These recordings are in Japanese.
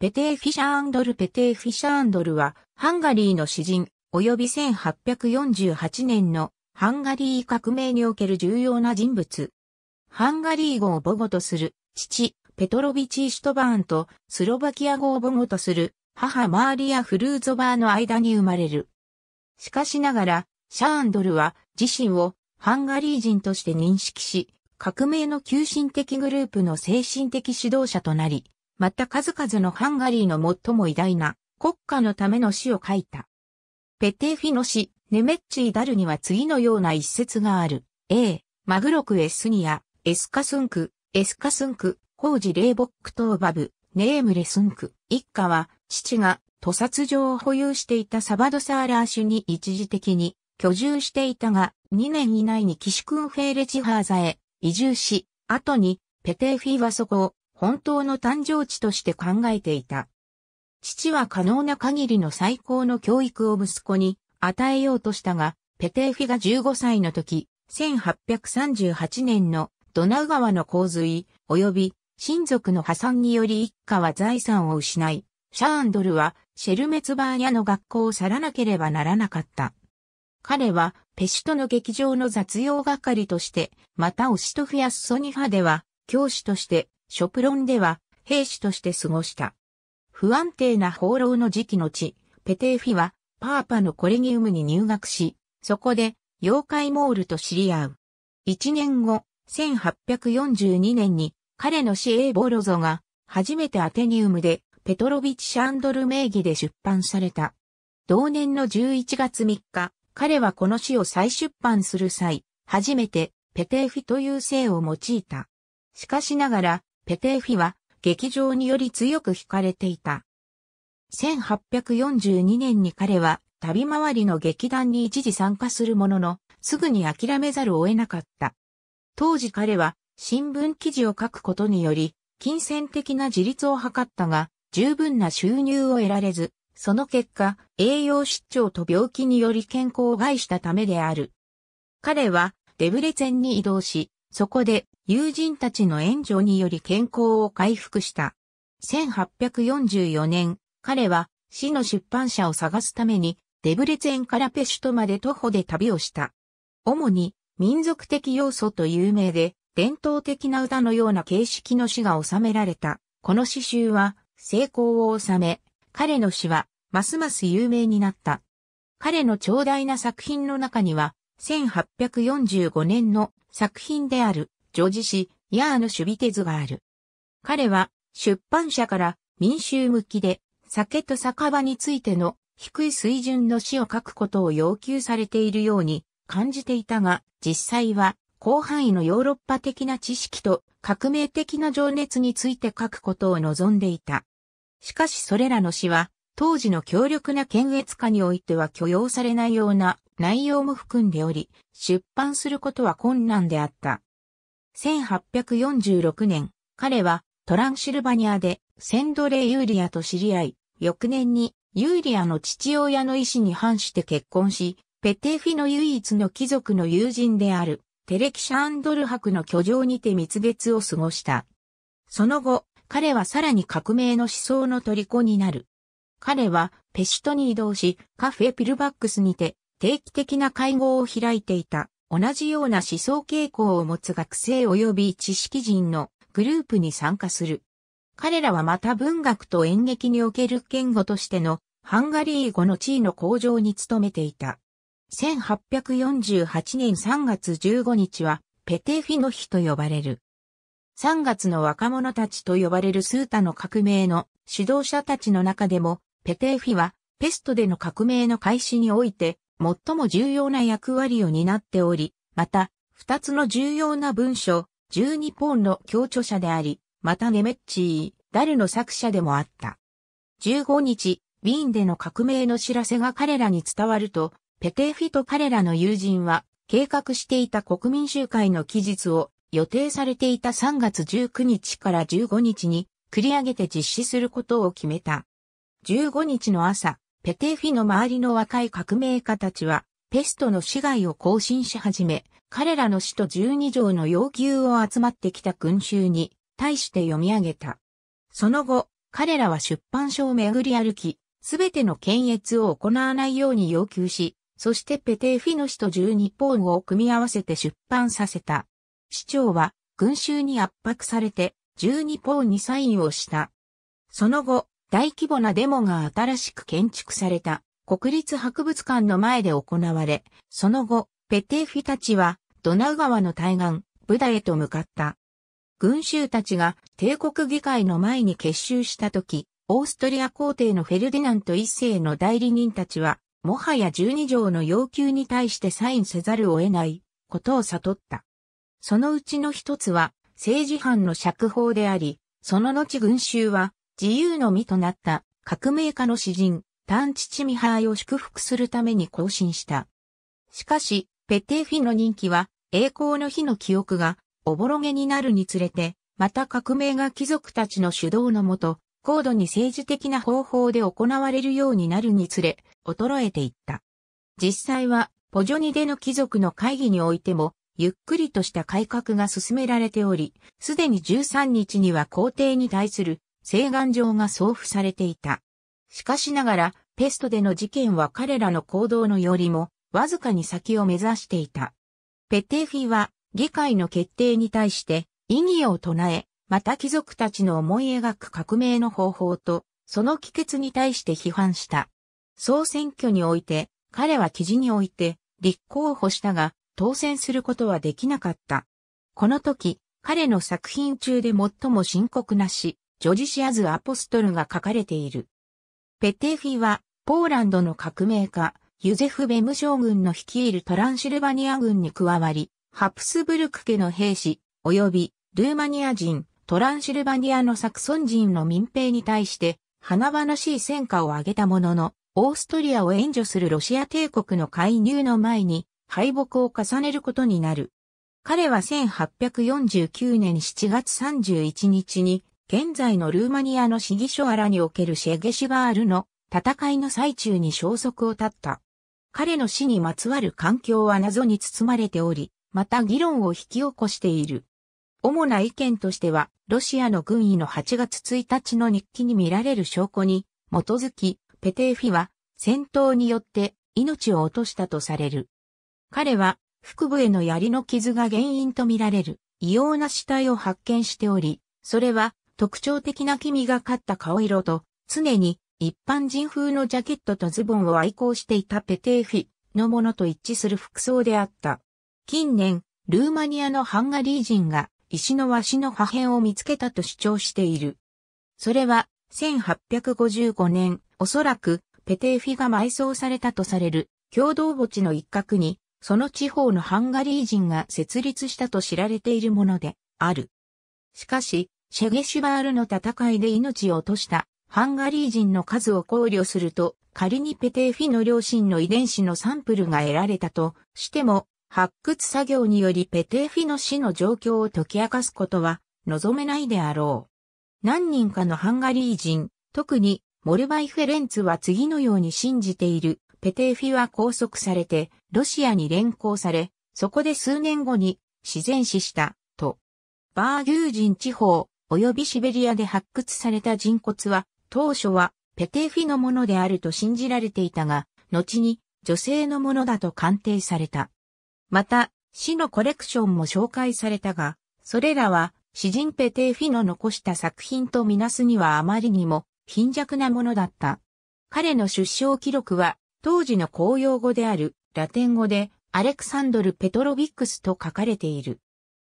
ペテー・フィシャアンドル・ペテー・フィシャアンドルは、ハンガリーの詩人、及び1848年のハンガリー革命における重要な人物。ハンガリー語を母語とする父、ペトロビチー・シュトバーンと、スロバキア語を母語とする母マーリア・フルーゾバーの間に生まれる。しかしながら、シャーンドルは自身をハンガリー人として認識し、革命の急進的グループの精神的指導者となり、また数々のハンガリーの最も偉大な国家のための詩を書いた。ペテーフィの詩、ネメッチイダルには次のような一節がある。A、マグロクエスニア、エスカスンク、エスカスンク、ホージレーボックトーバブ、ネームレスンク、一家は、父が、屠殺場を保有していたサバドサーラー州に一時的に居住していたが、2年以内に騎士ンフェーレチハーザへ移住し、後にペテーフィはそこを本当の誕生地として考えていた。父は可能な限りの最高の教育を息子に与えようとしたが、ペテーフィが15歳の時、1838年のドナウ川の洪水、及び親族の破産により一家は財産を失い、シャーンドルはシェルメツバーニャの学校を去らなければならなかった。彼はペシュトの劇場の雑用係として、またオシトフやスソニファでは教師としてショプロンでは兵士として過ごした。不安定な放浪の時期の地、ペテーフィはパーパのコレギウムに入学し、そこで妖怪モールと知り合う。一年後、1842年に彼の死エーボロゾが初めてアテニウムでペトロビチ・シャンドル名義で出版された。同年の11月3日、彼はこの詩を再出版する際、初めてペテーフィという姓を用いた。しかしながら、ペテーフィは劇場により強く惹かれていた。1842年に彼は旅回りの劇団に一時参加するものの、すぐに諦めざるを得なかった。当時彼は新聞記事を書くことにより、金銭的な自立を図ったが、十分な収入を得られず、その結果、栄養失調と病気により健康を害したためである。彼はデブレツェンに移動し、そこで友人たちの援助により健康を回復した。1844年、彼は死の出版社を探すためにデブレツェンからペシュトまで徒歩で旅をした。主に民族的要素と有名で伝統的な歌のような形式の詩が収められた。この詩集は成功を収め、彼の詩はますます有名になった。彼の長大な作品の中には1845年の作品であるジョジ氏、ヤーの守備手図がある。彼は出版社から民衆向きで酒と酒場についての低い水準の詩を書くことを要求されているように感じていたが、実際は広範囲のヨーロッパ的な知識と革命的な情熱について書くことを望んでいた。しかしそれらの詩は当時の強力な検閲下においては許容されないような内容も含んでおり、出版することは困難であった。1846年、彼はトランシルバニアでセンドレ・ユーリアと知り合い、翌年にユーリアの父親の意思に反して結婚し、ペテーフィの唯一の貴族の友人であるテレキシャンドル博の居城にて蜜月を過ごした。その後、彼はさらに革命の思想の虜になる。彼はペシトに移動し、カフェピルバックスにて定期的な会合を開いていた。同じような思想傾向を持つ学生及び知識人のグループに参加する。彼らはまた文学と演劇における言語としてのハンガリー語の地位の向上に努めていた。1848年3月15日はペテフィの日と呼ばれる。3月の若者たちと呼ばれるスータの革命の指導者たちの中でもペテフィはペストでの革命の開始において最も重要な役割を担っており、また、二つの重要な文書、十二本の協著者であり、またネメッチー、ダルの作者でもあった。15日、ウィーンでの革命の知らせが彼らに伝わると、ペテーフィと彼らの友人は、計画していた国民集会の期日を予定されていた3月19日から15日に繰り上げて実施することを決めた。15日の朝、ペテーフィの周りの若い革命家たちは、ペストの死骸を更新し始め、彼らの死と12条の要求を集まってきた群衆に対して読み上げた。その後、彼らは出版書を巡り歩き、すべての検閲を行わないように要求し、そしてペテーフィの死と12本を組み合わせて出版させた。市長は群衆に圧迫されて12本にサインをした。その後、大規模なデモが新しく建築された国立博物館の前で行われ、その後、ペテーフィたちはドナウ川の対岸、ブダへと向かった。群衆たちが帝国議会の前に結集した時、オーストリア皇帝のフェルディナント一世の代理人たちは、もはや十二条の要求に対してサインせざるを得ないことを悟った。そのうちの一つは、政治犯の釈放であり、その後群衆は自由の身となった革命家の詩人、タンチチミハーを祝福するために更新した。しかし、ペテーフィの人気は、栄光の日の記憶が、おぼろげになるにつれて、また革命が貴族たちの主導のもと、高度に政治的な方法で行われるようになるにつれ、衰えていった。実際は、ポジョニデの貴族の会議においても、ゆっくりとした改革が進められており、すでに13日には皇帝に対する請願状が送付されていた。しかしながら、ペストでの事件は彼らの行動のよりも、わずかに先を目指していた。ペテフィは、議会の決定に対して、異議を唱え、また貴族たちの思い描く革命の方法と、その帰結に対して批判した。総選挙において、彼は記事において、立候補したが、当選することはできなかった。この時、彼の作品中で最も深刻なし。ジョジシアズ・アポストルが書かれている。ペテーフィは、ポーランドの革命家、ユゼフ・ベム将軍の率いるトランシルバニア軍に加わり、ハプスブルク家の兵士、及び、ルーマニア人、トランシルバニアのサクソン人の民兵に対して、華々しい戦果を挙げたものの、オーストリアを援助するロシア帝国の介入の前に、敗北を重ねることになる。彼は1849年7月31日に現在のルーマニアの市議所アラにおけるシェゲシバールの戦いの最中に消息を絶った。彼の死にまつわる環境は謎に包まれており、また議論を引き起こしている。主な意見としては、ロシアの軍医の8月1日の日記に見られる証拠に基づき、ペテーフィは戦闘によって命を落としたとされる。彼は腹部への槍の傷が原因とみられる異様な死体を発見しており、それは特徴的な黄身がかった顔色と、常に一般人風のジャケットとズボンを愛好していたペテーフィのものと一致する服装であった。近年、ルーマニアのハンガリー人が石の和紙の破片を見つけたと主張している。それは、1855年、おそらく、ペテーフィが埋葬されたとされる、共同墓地の一角に、その地方のハンガリー人が設立したと知られているもので、ある。しかし、シェゲシュバールの戦いで命を落としたハンガリー人の数を考慮すると、仮にペテーフィの両親の遺伝子のサンプルが得られたとしても、発掘作業によりペテーフィの死の状況を解き明かすことは望めないであろう。何人かのハンガリー人、特にモルバイ・フェレンツは次のように信じている。ペテーフィは拘束されて、ロシアに連行され、そこで数年後に自然死した、と。バーギュー人地方、及びシベリアで発掘された人骨は、当初はペテーフィのものであると信じられていたが、後に女性のものだと鑑定された。また、死のコレクションも紹介されたが、それらは詩人ペテーフィの残した作品とみなすにはあまりにも貧弱なものだった。彼の出生記録は当時の公用語であるラテン語でアレクサンドル・ペトロビックスと書かれている。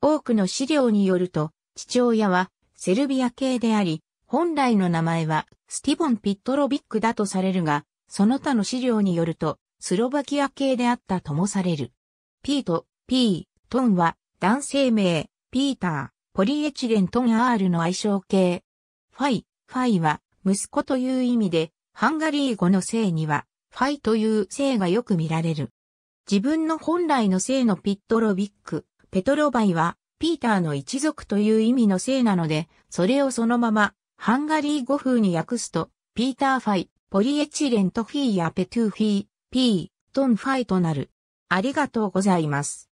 多くの資料によると、父親はセルビア系であり、本来の名前はスティボン・ピットロビックだとされるが、その他の資料によると、スロバキア系であったともされる。ピート、ピー、トンは男性名、ピーター、ポリエチレントンアールの愛称系。ファイ、ファイは息子という意味で、ハンガリー語の姓には、ファイという姓がよく見られる。自分の本来の姓のピットロビック、ペトロバイは、ピーターの一族という意味のせいなので、それをそのまま、ハンガリー語風に訳すと、ピーターファイ、ポリエチレントフィーやペトゥーフィー、ピー、トンファイとなる。ありがとうございます。